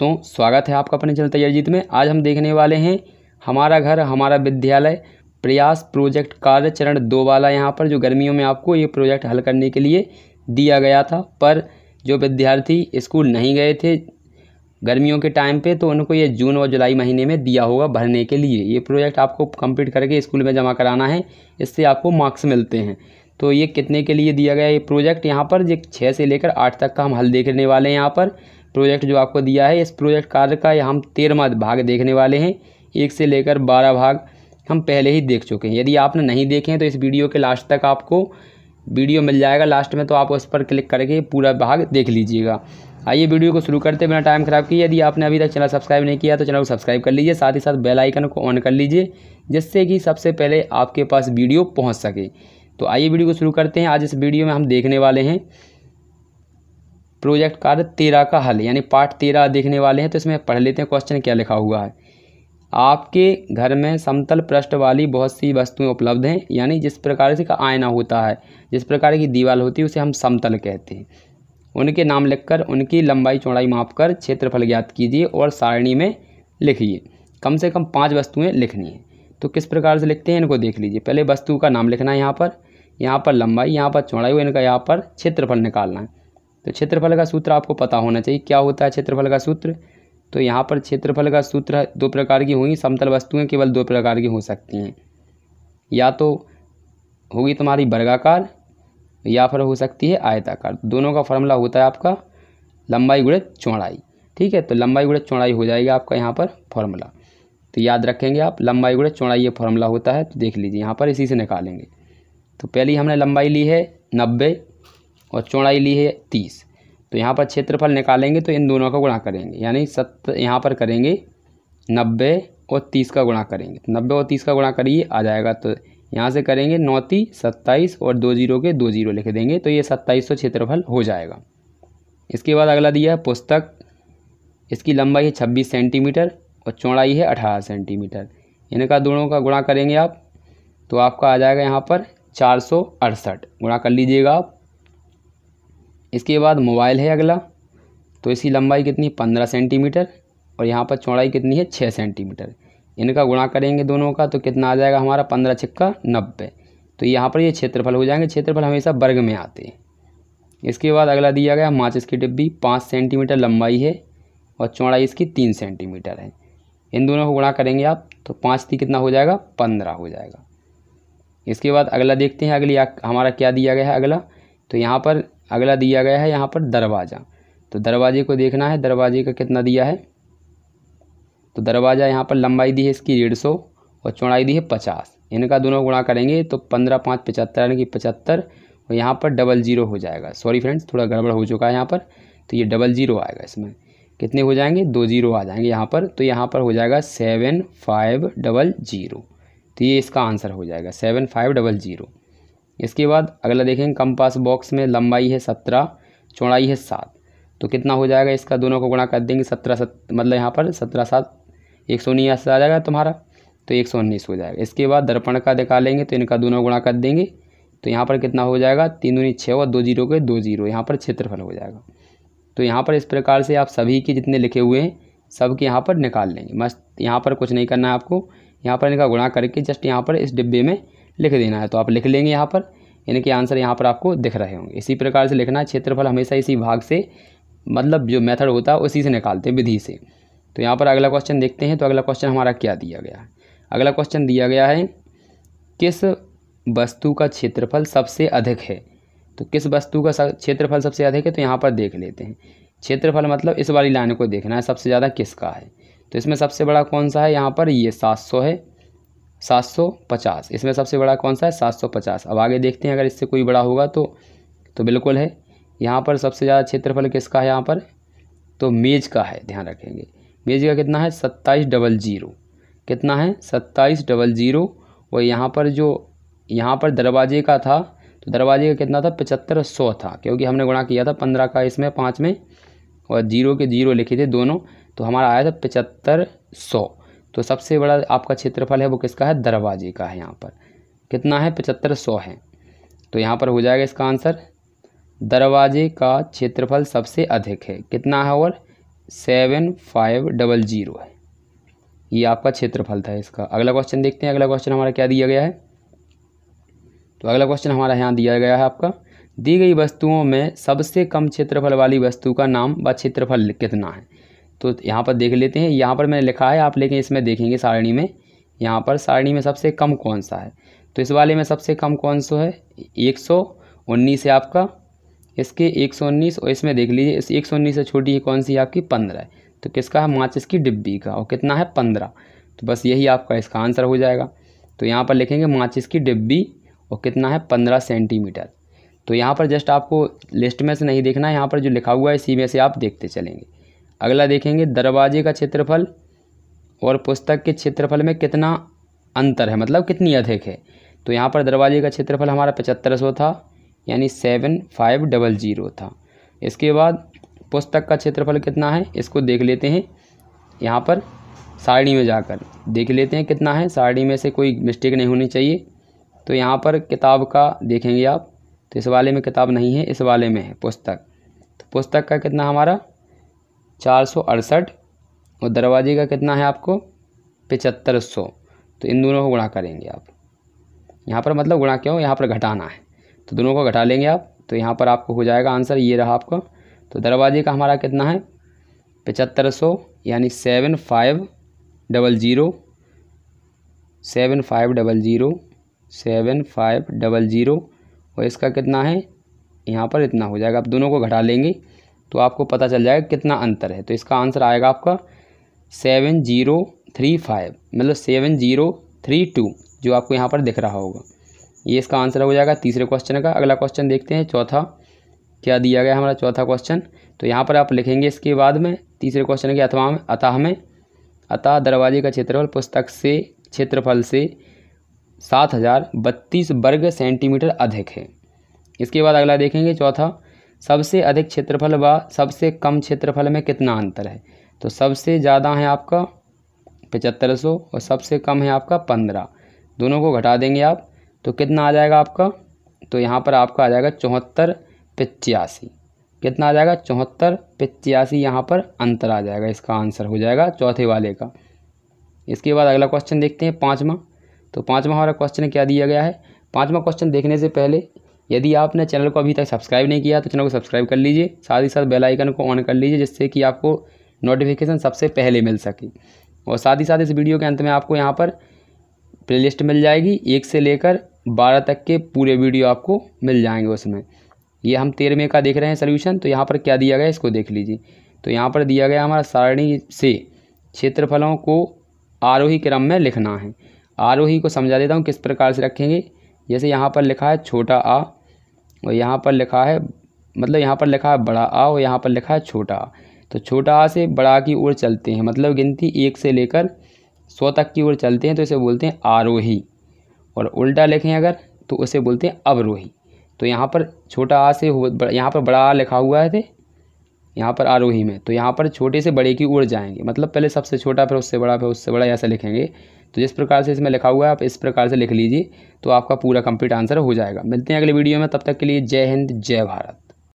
दोस्तों स्वागत है आपका अपने चैनल जीत में आज हम देखने वाले हैं हमारा घर हमारा विद्यालय प्रयास प्रोजेक्ट कार्य चरण दो वाला यहाँ पर जो गर्मियों में आपको ये प्रोजेक्ट हल करने के लिए दिया गया था पर जो विद्यार्थी स्कूल नहीं गए थे गर्मियों के टाइम पे तो उनको ये जून और जुलाई महीने में दिया होगा भरने के लिए ये प्रोजेक्ट आपको कंप्लीट करके स्कूल में जमा कराना है इससे आपको मार्क्स मिलते हैं तो ये कितने के लिए दिया गया ये प्रोजेक्ट यहाँ पर ये छः से लेकर आठ तक का हम हल देखने वाले हैं यहाँ पर प्रोजेक्ट जो आपको दिया है इस प्रोजेक्ट कार्य का हम तेरहवा भाग देखने वाले हैं एक से लेकर बारह भाग हम पहले ही देख चुके हैं यदि आपने नहीं देखे हैं तो इस वीडियो के लास्ट तक आपको वीडियो मिल जाएगा लास्ट में तो आप उस पर क्लिक करके पूरा भाग देख लीजिएगा आइए वीडियो को शुरू करते बिना टाइम खराब किए यदि आपने अभी तक चैनल सब्सक्राइब नहीं किया तो चैनल को सब्सक्राइब कर लीजिए साथ ही साथ बेल आइकन को ऑन कर लीजिए जिससे कि सबसे पहले आपके पास वीडियो पहुंच सके तो आइए वीडियो को शुरू करते हैं आज इस वीडियो में हम देखने वाले हैं प्रोजेक्ट कार्य तेरह का हल यानी पार्ट तेरह देखने वाले हैं तो इसमें पढ़ लेते हैं क्वेश्चन क्या लिखा हुआ है आपके घर में समतल पृष्ठ वाली बहुत सी वस्तुएं उपलब्ध हैं यानी जिस प्रकार से का आयना होता है जिस प्रकार की दीवार होती है उसे हम समतल कहते हैं उनके नाम लिखकर उनकी लंबाई चौड़ाई मापकर क्षेत्रफल ज्ञात कीजिए और सारणी में लिखिए कम से कम पाँच वस्तुएँ लिखनी है तो किस प्रकार से लिखते हैं इनको देख लीजिए पहले वस्तु का नाम लिखना है यहाँ पर यहाँ पर लंबाई यहाँ पर चौड़ाई और इनका यहाँ पर क्षेत्रफल निकालना है तो क्षेत्रफल का सूत्र आपको पता होना चाहिए क्या होता है क्षेत्रफल का सूत्र तो यहाँ पर क्षेत्रफल का सूत्र दो प्रकार की होंगी समतल वस्तुएं केवल दो प्रकार की हो सकती हैं या तो होगी तुम्हारी वर्गाकार या फिर हो सकती है आयताकार दोनों का फॉर्मूला होता है आपका लंबाई गुणित चौड़ाई ठीक है तो लंबाई गुणित चौड़ाई हो जाएगा आपका यहाँ पर फॉर्मूला तो याद रखेंगे आप लंबाई गुणित चौड़ाई ये फॉर्मूला होता है तो देख लीजिए यहाँ पर इसी से निकालेंगे तो पहली हमने लंबाई ली है नब्बे और चौड़ाई ली है तीस तो यहाँ पर क्षेत्रफल निकालेंगे तो इन दोनों का गुणा करेंगे यानी सत्तर यहाँ पर करेंगे नब्बे और तीस का गुणा करेंगे तो नब्बे और तीस का गुणा करिए आ जाएगा तो यहाँ से करेंगे नौती सत्ताईस और दो जीरो के दो जीरो लिख देंगे तो ये सत्ताईस सौ क्षेत्रफल हो जाएगा इसके बाद अगला दिया है पुस्तक इसकी लंबाई है छब्बीस सेंटीमीटर और चौड़ाई है अठारह सेंटीमीटर इनका दोनों का गुणा करेंगे आप तो आपका आ जाएगा यहाँ पर चार सौ अड़सठ गुणा कर लीजिएगा आप इसके बाद मोबाइल है अगला तो इसकी लंबाई कितनी पंद्रह सेंटीमीटर और यहाँ पर चौड़ाई कितनी है छः सेंटीमीटर इनका गुणा करेंगे दोनों का तो कितना आ जाएगा हमारा पंद्रह छक्का नब्बे तो यहाँ पर ये क्षेत्रफल हो जाएंगे क्षेत्रफल हमेशा वर्ग में आते हैं इसके बाद अगला दिया गया माचिस की डिब्बी पाँच सेंटीमीटर लंबाई है और चौड़ाई इसकी तीन सेंटीमीटर है इन दोनों को गुणा करेंगे आप तो पाँच थी कितना हो जाएगा पंद्रह हो जाएगा इसके बाद अगला देखते हैं अगली हमारा क्या दिया गया है अगला तो यहाँ पर अगला दिया गया है यहाँ पर दरवाज़ा तो दरवाजे को देखना है दरवाजे का कितना दिया है तो दरवाज़ा यहाँ पर लंबाई दी है इसकी डेढ़ सौ और चौड़ाई दी है पचास इनका दोनों गुणा करेंगे तो पंद्रह पाँच पचहत्तर यानी कि पचहत्तर और यहाँ पर डबल ज़ीरो हो जाएगा सॉरी फ्रेंड्स थोड़ा गड़बड़ हो चुका है यहाँ पर तो ये डबल ज़ीरो आएगा इसमें कितने हो जाएंगे दो ज़ीरो आ जाएंगे यहाँ पर तो यहाँ पर हो जाएगा सेवन फाइव डबल ज़ीरो तो ये इसका आंसर हो जाएगा सेवन फाइव डबल ज़ीरो इसके बाद अगला देखेंगे कंपास बॉक्स में लंबाई है सत्रह चौड़ाई है सात तो कितना हो जाएगा इसका दोनों को गुणा कर देंगे सत्रह सत मतलब यहाँ पर सत्रह सात एक सौ उन्नीस आ जाएगा तुम्हारा तो एक सौ उन्नीस हो जाएगा इसके बाद दर्पण का निकालेंगे तो इनका दोनों गुणा कर देंगे तो यहाँ पर कितना हो जाएगा तीन दूनी छः और दो जीरो के दो जीरो यहाँ पर क्षेत्रफल हो जाएगा तो यहाँ पर इस प्रकार से आप सभी के जितने लिखे हुए हैं सब के यहाँ पर निकाल लेंगे मस्त यहाँ पर कुछ नहीं करना है आपको यहाँ पर इनका गुणा करके जस्ट यहाँ पर इस डिब्बे में लिख देना है तो आप लिख लेंगे यहाँ पर यानी कि आंसर यहाँ पर आपको दिख रहे होंगे इसी प्रकार से लिखना क्षेत्रफल हमेशा इसी भाग से मतलब जो मेथड होता है उसी से निकालते हैं विधि से तो यहाँ पर अगला क्वेश्चन देखते हैं तो अगला क्वेश्चन हमारा क्या दिया गया अगला क्वेश्चन दिया गया है किस वस्तु का क्षेत्रफल सबसे अधिक है तो किस वस्तु का क्षेत्रफल सबसे अधिक है तो यहाँ पर देख लेते हैं क्षेत्रफल मतलब इस वाली लाइन को देखना है सबसे ज़्यादा किसका है तो इसमें सबसे बड़ा कौन सा है यहाँ पर ये सात सौ है सात सौ पचास इसमें सबसे बड़ा कौन सा है सात सौ पचास अब आगे देखते हैं अगर इससे कोई बड़ा होगा तो तो बिल्कुल है यहाँ पर सबसे ज़्यादा क्षेत्रफल किसका है यहाँ पर तो मेज का है ध्यान रखेंगे मेज का कितना है सत्ताईस डबल जीरो कितना है सत्ताईस डबल जीरो और यहाँ पर जो यहाँ पर दरवाजे का था तो दरवाजे का कितना था पचहत्तर सौ था क्योंकि हमने गुणा किया था पंद्रह का इसमें पाँच में और जीरो के जीरो लिखे थे दोनों तो हमारा आया था पचहत्तर सौ तो सबसे बड़ा आपका क्षेत्रफल है वो किसका है दरवाजे का है यहाँ पर कितना है पचहत्तर सौ है तो यहाँ पर हो जाएगा इसका आंसर दरवाजे का क्षेत्रफल सबसे अधिक है कितना है और सेवन फाइव डबल जीरो है ये आपका क्षेत्रफल था इसका अगला क्वेश्चन देखते हैं अगला क्वेश्चन हमारा क्या दिया गया है तो अगला क्वेश्चन हमारा यहाँ दिया गया है आपका दी गई वस्तुओं में सबसे कम क्षेत्रफल वाली वस्तु का नाम व क्षेत्रफल कितना है तो यहाँ पर देख लेते हैं यहाँ पर मैंने लिखा है आप लेकिन इसमें देखेंगे सारणी में यहाँ पर सारणी में सबसे कम कौन सा है तो इस वाले में सबसे कम कौन सा है एक सौ उन्नीस है आपका इसके एक सौ उन्नीस और इसमें देख लीजिए इस एक सौ उन्नीस से छोटी है कौन सी आपकी पंद्रह तो किसका है माचिस की डिब्बी का और कितना है पंद्रह तो बस यही आपका इसका आंसर हो जाएगा तो यहाँ पर लिखेंगे माचिस की डिब्बी और कितना है पंद्रह सेंटीमीटर तो यहाँ पर जस्ट आपको लिस्ट में से नहीं देखना है यहाँ पर जो लिखा हुआ है इसी में से आप देखते चलेंगे अगला देखेंगे दरवाजे का क्षेत्रफल और पुस्तक के क्षेत्रफल में कितना अंतर है मतलब कितनी अधिक है तो यहाँ पर दरवाजे का क्षेत्रफल हमारा पचहत्तर सौ था यानी सेवन फाइव डबल जीरो था इसके बाद पुस्तक का क्षेत्रफल कितना है इसको देख लेते हैं यहाँ पर साड़ी में जाकर देख लेते हैं कितना है साड़ी में से कोई मिस्टेक नहीं होनी चाहिए तो यहाँ पर किताब का देखेंगे आप तो इस वाले में किताब नहीं है इस वाले में है पुस्तक तो पुस्तक का कितना हमारा चार सौ अड़सठ और दरवाजे का कितना है आपको पचहत्तर सौ तो इन दोनों को गुणा करेंगे आप यहाँ पर मतलब गुणा क्यों यहाँ पर घटाना है तो दोनों को घटा लेंगे आप तो यहाँ पर आपको हो जाएगा आंसर ये रहा आपका तो दरवाजे का हमारा कितना है पचहत्तर सौ यानी seven five double zero seven five double zero seven five double zero और इसका कितना है यहाँ पर इतना हो जाएगा आप दोनों को घटा लेंगे तो आपको पता चल जाएगा कितना अंतर है तो इसका आंसर आएगा आपका सेवन जीरो थ्री फाइव मतलब सेवन जीरो थ्री टू जो आपको यहाँ पर दिख रहा होगा ये इसका आंसर हो जाएगा तीसरे क्वेश्चन का अगला क्वेश्चन देखते हैं चौथा क्या दिया गया हमारा चौथा क्वेश्चन तो यहाँ पर आप लिखेंगे इसके बाद में तीसरे क्वेश्चन के अथवा में अतः में अतः दरवाजे का क्षेत्रफल पुस्तक से क्षेत्रफल से सात हज़ार बत्तीस वर्ग सेंटीमीटर अधिक है इसके बाद अगला देखेंगे चौथा सबसे अधिक क्षेत्रफल व सबसे कम क्षेत्रफल में कितना अंतर है तो सबसे ज़्यादा है आपका पचहत्तर सौ और सबसे कम है आपका पंद्रह दोनों को घटा देंगे आप तो कितना आ जाएगा आपका तो यहाँ पर आपका आ जाएगा चौहत्तर पचासी कितना आ जाएगा चौहत्तर पचासी यहाँ पर अंतर आ जाएगा इसका आंसर हो जाएगा चौथे वाले का इसके बाद अगला क्वेश्चन देखते हैं पाँचवा तो पाँचवा हमारा क्वेश्चन क्या दिया गया है पाँचवा क्वेश्चन देखने से पहले यदि आपने चैनल को अभी तक सब्सक्राइब नहीं किया तो चैनल को सब्सक्राइब कर लीजिए साथ ही साथ बेल आइकन को ऑन कर लीजिए जिससे कि आपको नोटिफिकेशन सबसे पहले मिल सके और साथ ही साथ इस वीडियो के अंत में आपको यहाँ पर प्लेलिस्ट मिल जाएगी एक से लेकर बारह तक के पूरे वीडियो आपको मिल जाएंगे उसमें ये हम तेरहवें का देख रहे हैं सोल्यूशन तो यहाँ पर क्या दिया गया इसको देख लीजिए तो यहाँ पर दिया गया हमारा सारणी से क्षेत्रफलों को आरोही क्रम में लिखना है आरोही को समझा देता हूँ किस प्रकार से रखेंगे जैसे यहाँ पर लिखा है छोटा आ और यहाँ पर लिखा है मतलब यहाँ पर लिखा है बड़ा आ और यहाँ पर लिखा है छोटा आ तो छोटा आ से बड़ा की ओर चलते हैं मतलब गिनती एक से लेकर सौ तक की ओर चलते हैं तो इसे बोलते हैं आरोही और उल्टा लिखें अगर तो उसे बोलते हैं अवरोही तो यहाँ पर छोटा आ से हो यहाँ पर बड़ा आ लिखा हुआ है थे यहाँ पर आरोही में तो यहाँ पर छोटे से बड़े की ओर जाएंगे मतलब पहले सबसे छोटा फिर उससे बड़ा फिर उससे बड़ा ऐसा लिखेंगे तो जिस प्रकार से इसमें लिखा हुआ है आप इस प्रकार से लिख लीजिए तो आपका पूरा कंप्लीट आंसर हो जाएगा मिलते हैं अगले वीडियो में तब तक के लिए जय हिंद जय भारत